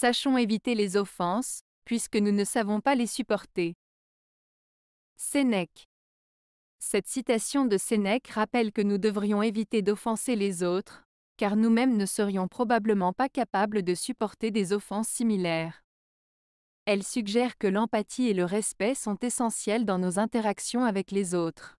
Sachons éviter les offenses, puisque nous ne savons pas les supporter. Sénèque. Cette citation de Sénèque rappelle que nous devrions éviter d'offenser les autres, car nous-mêmes ne serions probablement pas capables de supporter des offenses similaires. Elle suggère que l'empathie et le respect sont essentiels dans nos interactions avec les autres.